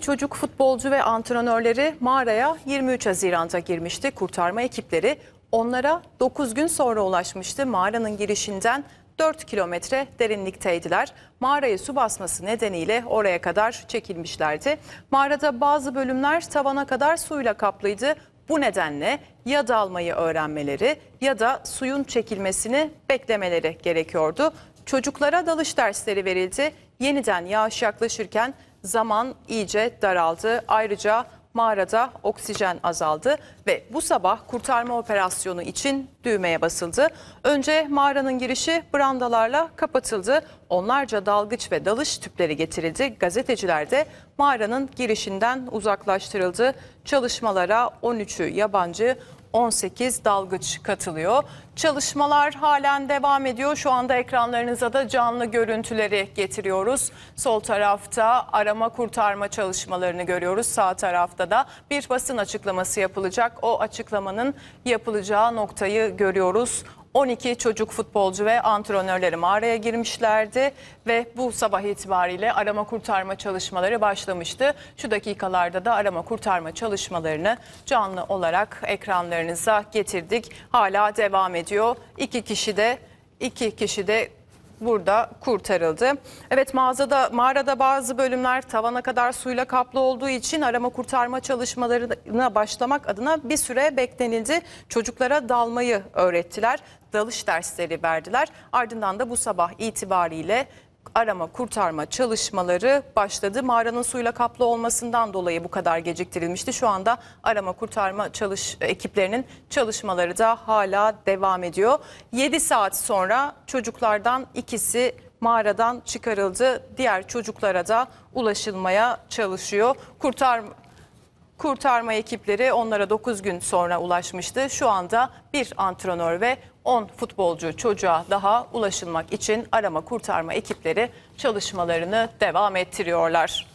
Çocuk futbolcu ve antrenörleri mağaraya 23 Haziran'da girmişti. Kurtarma ekipleri onlara 9 gün sonra ulaşmıştı. Mağaranın girişinden 4 kilometre derinlikteydiler. Mağaraya su basması nedeniyle oraya kadar çekilmişlerdi. Mağarada bazı bölümler tavana kadar suyla kaplıydı. Bu nedenle ya dalmayı öğrenmeleri ya da suyun çekilmesini beklemeleri gerekiyordu. Çocuklara dalış dersleri verildi. Yeniden yağış yaklaşırken zaman iyice daraldı. Ayrıca mağarada oksijen azaldı ve bu sabah kurtarma operasyonu için düğmeye basıldı. Önce mağaranın girişi brandalarla kapatıldı. Onlarca dalgıç ve dalış tüpleri getirildi. Gazeteciler de mağaranın girişinden uzaklaştırıldı. Çalışmalara 13'ü yabancı, 18 dalgıç katılıyor. Çalışmalar halen devam ediyor. Şu anda ekranlarınıza da canlı görüntüleri getiriyoruz. Sol tarafta arama kurtarma çalışmalarını görüyoruz. Sağ tarafta da bir basın açıklaması yapılacak. O açıklamanın yapılacağı noktayı görüyoruz. 12 çocuk futbolcu ve antrenörlerim araya girmişlerdi ve bu sabah itibariyle arama kurtarma çalışmaları başlamıştı. Şu dakikalarda da arama kurtarma çalışmalarını canlı olarak ekranlarınıza getirdik. Hala devam ediyor. İki kişi de iki kişi de burada kurtarıldı. Evet mağazada mağarada bazı bölümler tavana kadar suyla kaplı olduğu için arama kurtarma çalışmalarına başlamak adına bir süre beklenildi. Çocuklara dalmayı öğrettiler dalış dersleri verdiler. Ardından da bu sabah itibariyle arama kurtarma çalışmaları başladı. Mağaranın suyla kaplı olmasından dolayı bu kadar geciktirilmişti. Şu anda arama kurtarma çalış ekiplerinin çalışmaları da hala devam ediyor. 7 saat sonra çocuklardan ikisi mağaradan çıkarıldı. Diğer çocuklara da ulaşılmaya çalışıyor. Kurtar Kurtarma ekipleri onlara 9 gün sonra ulaşmıştı. Şu anda bir antrenör ve 10 futbolcu çocuğa daha ulaşılmak için arama kurtarma ekipleri çalışmalarını devam ettiriyorlar.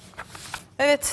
Evet.